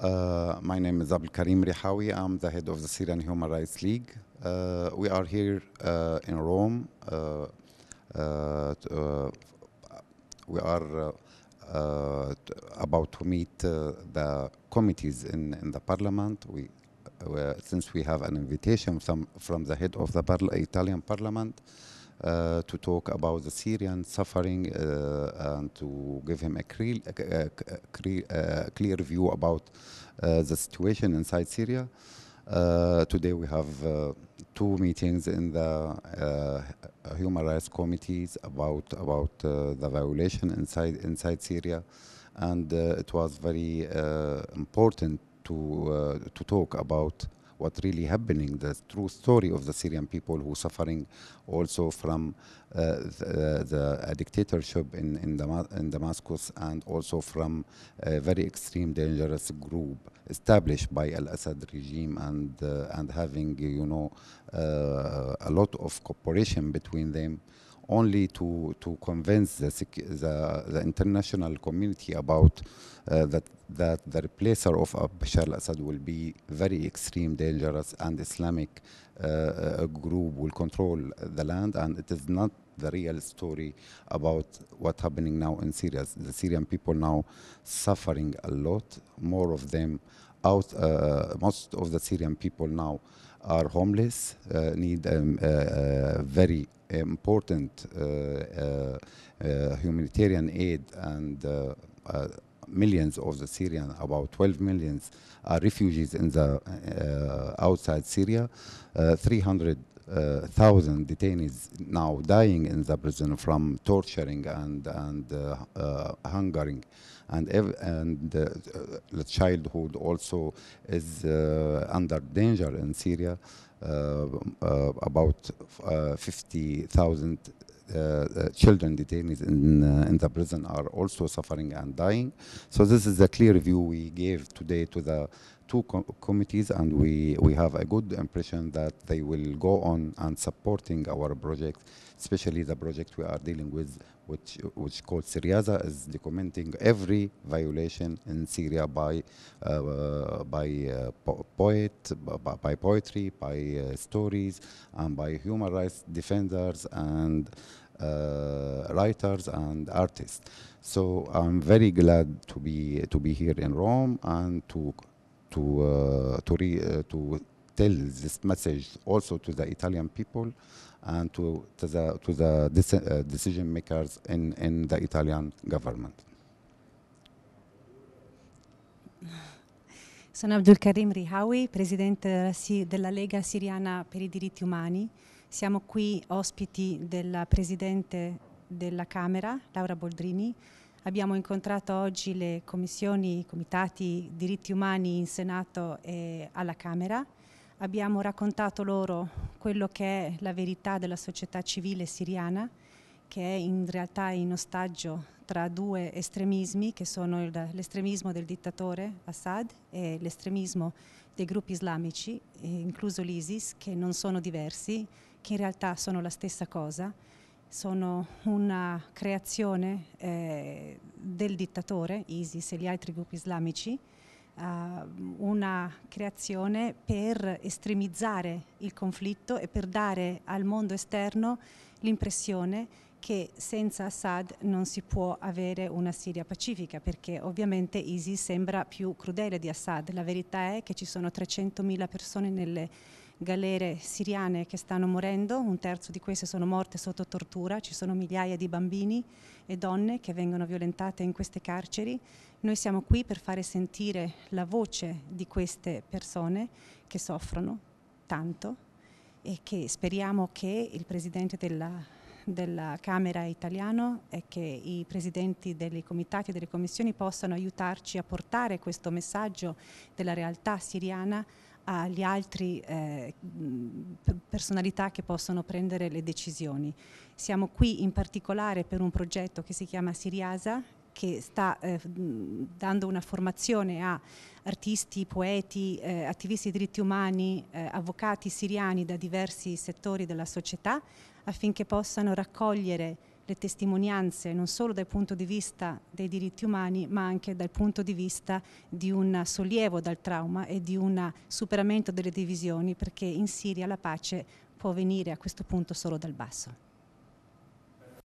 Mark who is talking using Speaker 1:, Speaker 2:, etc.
Speaker 1: Uh, my name is Abdul Karim Rihawi. I'm the head of the Syrian Human Rights League. Uh, we are here uh, in Rome. Uh, uh, we are about to meet the committees in, in the parliament. We, since we have an invitation from, from the head of the parla Italian parliament, uh, to talk about the Syrian suffering uh, and to give him a, cre- a, cre- a clear view about uh, the situation inside Syria. Uh, today we have uh, two meetings in the uh, human rights committees about about the violation inside inside Syria, and it was very important to to talk about what really happening, the true story of the Syrian people who suffering also from uh, uh the, the, dictatorship in, in, in, Damascus and also from a very extreme dangerous group established by al-Assad regime and, uh, and having, you know, uh, a lot of cooperation between them only to, to convince the, the, the international community about uh, that, that the replacer of Bashar al-Assad will be very extreme, dangerous, and Islamic uh, uh group will control the land, and it is not the real story about what's happening now in Syria. The Syrian people now suffering a lot. More of them out, uh, most of the Syrian people now are homeless, uh, need um, uh, very important humanitarian aid and millions of the Syrians, about 12 millions, are refugees in the uh, outside Syria. Uh, 300 uh, thousand detainees now dying in the prison from torturing and and uh, uh, hungering, and and uh, the childhood also is uh, under danger in Syria. about fifty thousand. children detainees in, in the prison are also suffering and dying. So this is the clear view we gave today to the two com committees, and we, we have a good impression that they will go on and supporting our project, especially the project we are dealing with, which which called Syriaza is documenting every violation in Syria by uh, by uh, po poet, by poetry, by uh, stories, and by human rights defenders and. Uh, writers and artists. So I'm very glad to be to be here in Rome and to to uh, to, re, uh, to tell this message also to the Italian people and to, to the, to the deci uh, decision makers in, in the Italian government.
Speaker 2: Sono Abdul Karim Rihawi, presidente della Lega Siriana per i diritti umani. Siamo qui ospiti della presidente della Camera, Laura Boldrini, Abbiamo incontrato oggi le commissioni, i comitati diritti umani in Senato e alla Camera. Abbiamo raccontato loro quello che è la verità della società civile siriana, che è in realtà in ostaggio tra due estremismi, che sono l'estremismo del dittatore Assad e l'estremismo dei gruppi islamici, eh, incluso l'ISIS, che non sono diversi, che in realtà sono la stessa cosa sono una creazione eh, del dittatore ISIS e gli altri gruppi islamici, eh, una creazione per estremizzare il conflitto e per dare al mondo esterno l'impressione che senza Assad non si può avere una Siria pacifica perché ovviamente ISIS sembra più crudele di Assad. La verità è che ci sono 300.000 persone nelle galere siriane che stanno morendo, un terzo di queste sono morte sotto tortura, ci sono migliaia di bambini e donne che vengono violentate in queste carceri. Noi siamo qui per fare sentire la voce di queste persone che soffrono tanto e che speriamo che il Presidente della, della Camera italiano e che i presidenti dei comitati e delle commissioni possano aiutarci a portare questo messaggio della realtà siriana agli altri eh, personalità che possono prendere le decisioni. Siamo qui in particolare per un progetto che si chiama Siriasa che sta eh, dando una formazione a artisti, poeti, eh, attivisti di diritti umani, eh, avvocati siriani da diversi settori della società affinché possano raccogliere le testimonianze non solo dal punto di vista dei diritti umani ma anche dal punto di vista di un sollievo dal trauma e di un superamento delle divisioni perché in Siria la pace può venire a questo punto solo dal basso.